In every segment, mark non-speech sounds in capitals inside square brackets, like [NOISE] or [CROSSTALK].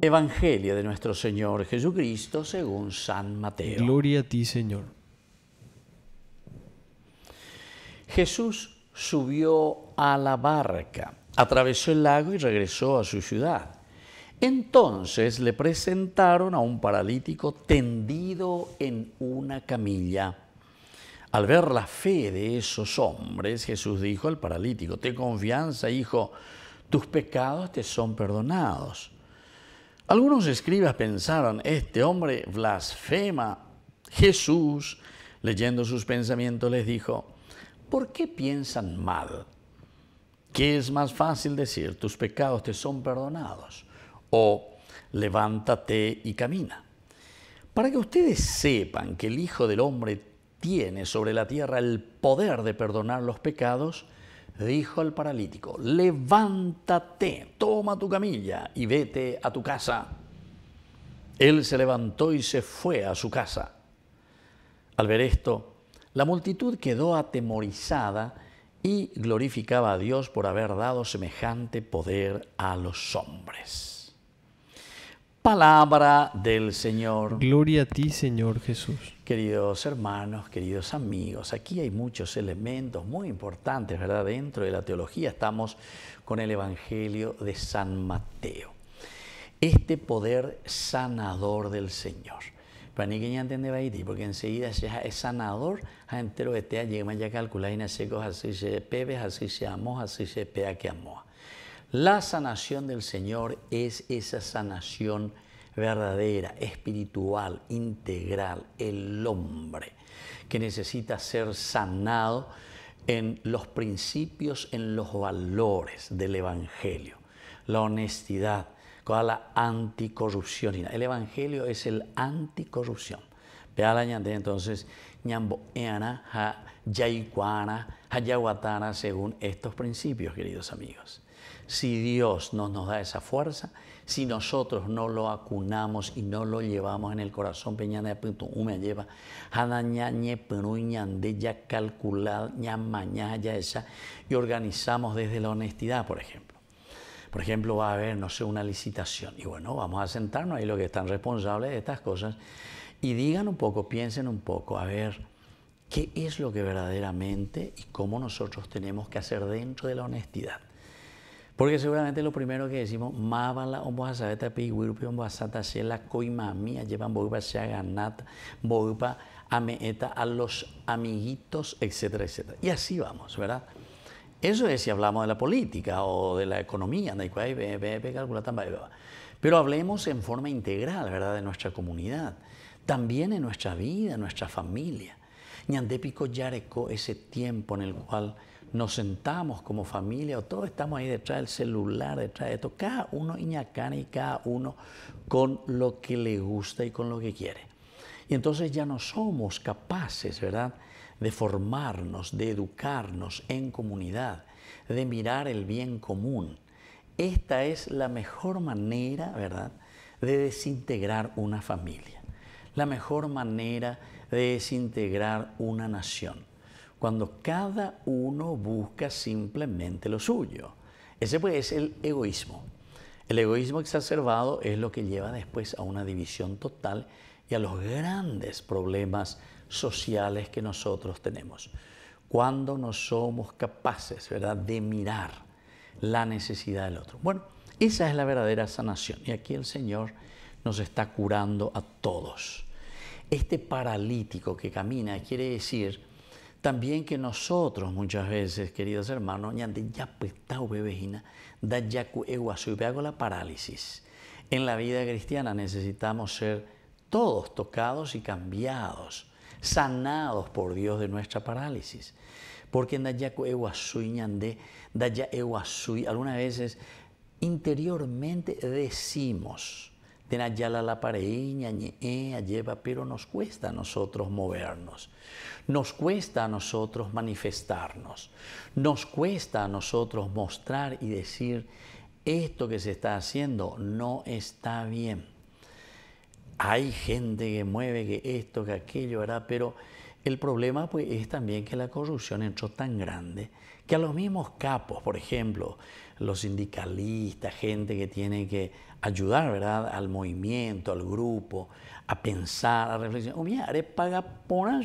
Evangelio de nuestro Señor Jesucristo según San Mateo. Gloria a ti, Señor. Jesús subió a la barca, atravesó el lago y regresó a su ciudad. Entonces le presentaron a un paralítico tendido en una camilla. Al ver la fe de esos hombres, Jesús dijo al paralítico, Ten confianza, hijo, tus pecados te son perdonados. Algunos escribas pensaron, este hombre blasfema. Jesús, leyendo sus pensamientos, les dijo, ¿por qué piensan mal? ¿Qué es más fácil decir, tus pecados te son perdonados? O levántate y camina. Para que ustedes sepan que el Hijo del Hombre tiene sobre la tierra el poder de perdonar los pecados, dijo al paralítico, levántate, toma tu camilla y vete a tu casa. Él se levantó y se fue a su casa. Al ver esto, la multitud quedó atemorizada y glorificaba a Dios por haber dado semejante poder a los hombres. Palabra del Señor. Gloria a ti, Señor Jesús. Queridos hermanos, queridos amigos, aquí hay muchos elementos muy importantes, ¿verdad? Dentro de la teología estamos con el Evangelio de San Mateo. Este poder sanador del Señor. Para ni que ya Baiti, porque enseguida es sanador, a ah, entero este llega ya calcular y así se pebes, así se amó, así se pea que amó. La sanación del Señor es esa sanación verdadera, espiritual, integral, el hombre que necesita ser sanado en los principios, en los valores del Evangelio, la honestidad, con la anticorrupción. El Evangelio es el anticorrupción. entonces ñambo yaiguana, según estos principios, queridos amigos. Si Dios no nos da esa fuerza, si nosotros no lo acunamos y no lo llevamos en el corazón, peñana de punto me lleva, hanañañe peruñande ya calculada ya mañana ya esa, y organizamos desde la honestidad, por ejemplo. Por ejemplo, va a haber, no sé, una licitación. Y bueno, vamos a sentarnos ahí los que están responsables de estas cosas y digan un poco, piensen un poco, a ver, ¿qué es lo que verdaderamente y cómo nosotros tenemos que hacer dentro de la honestidad? Porque seguramente lo primero que decimos, Mábala, Ombojasabeta, Piguirpi, Ombojasata, Sela, Coimamía, llevan Boipa, Shaganat, Boipa, Ameeta, a los amiguitos, etcétera, etcétera. Y así vamos, ¿verdad? Eso es si hablamos de la política o de la economía, pues pero hablemos en forma integral, ¿verdad?, de nuestra comunidad, también en nuestra vida, en nuestra familia ya Yareco, ese tiempo en el cual nos sentamos como familia o todos estamos ahí detrás del celular, detrás de esto, cada uno iñacana y cada uno con lo que le gusta y con lo que quiere. Y entonces ya no somos capaces, ¿verdad?, de formarnos, de educarnos en comunidad, de mirar el bien común. Esta es la mejor manera, ¿verdad?, de desintegrar una familia la mejor manera de desintegrar una nación, cuando cada uno busca simplemente lo suyo. Ese pues es el egoísmo. El egoísmo exacerbado es lo que lleva después a una división total y a los grandes problemas sociales que nosotros tenemos. Cuando no somos capaces, ¿verdad?, de mirar la necesidad del otro. Bueno, esa es la verdadera sanación y aquí el Señor nos está curando a todos. Este paralítico que camina quiere decir también que nosotros muchas veces, queridos hermanos, ya da hago la parálisis. En la vida cristiana necesitamos ser todos tocados y cambiados, sanados por Dios de nuestra parálisis. Porque en Dayaku Eguasui eh, Ñande, Eguasui, eh, algunas veces interiormente decimos, ya la ella eh, lleva, pero nos cuesta a nosotros movernos, nos cuesta a nosotros manifestarnos, nos cuesta a nosotros mostrar y decir, esto que se está haciendo no está bien. Hay gente que mueve que esto, que aquello, hará, pero el problema pues, es también que la corrupción entró tan grande que a los mismos capos, por ejemplo, los sindicalistas, gente que tiene que ayudar ¿verdad? al movimiento, al grupo, a pensar, a reflexionar. mira, haré paga por [LAUGHS]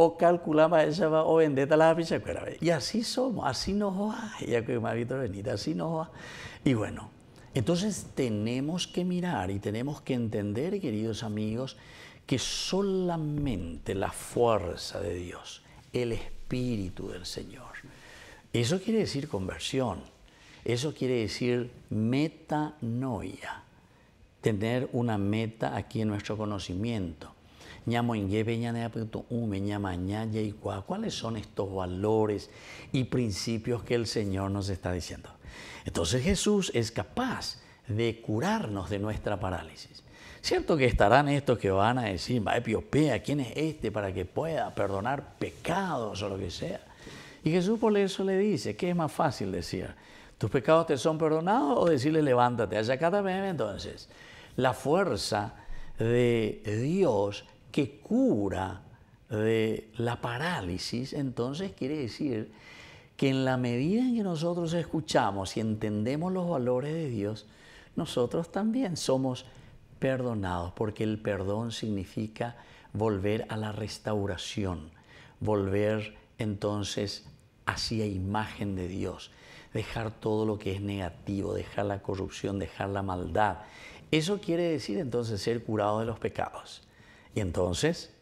o calculaba esa o vendeta la acuérdate. y así somos así nos va ya que así nos va y bueno entonces tenemos que mirar y tenemos que entender, queridos amigos, que solamente la fuerza de Dios, el Espíritu del Señor, eso quiere decir conversión, eso quiere decir metanoia, tener una meta aquí en nuestro conocimiento. ¿Cuáles son estos valores y principios que el Señor nos está diciendo? Entonces Jesús es capaz de curarnos de nuestra parálisis. Cierto que estarán estos que van a decir, va Pea, ¿quién es este para que pueda perdonar pecados o lo que sea? Y Jesús por eso le dice, ¿qué es más fácil decir? ¿Tus pecados te son perdonados o decirle levántate? Allá acá también entonces. La fuerza de Dios que cura de la parálisis, entonces quiere decir que en la medida en que nosotros escuchamos y entendemos los valores de Dios, nosotros también somos perdonados, porque el perdón significa volver a la restauración, volver entonces hacia imagen de Dios, dejar todo lo que es negativo, dejar la corrupción, dejar la maldad. Eso quiere decir entonces ser curado de los pecados. Y entonces,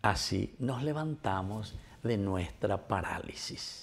así nos levantamos de nuestra parálisis.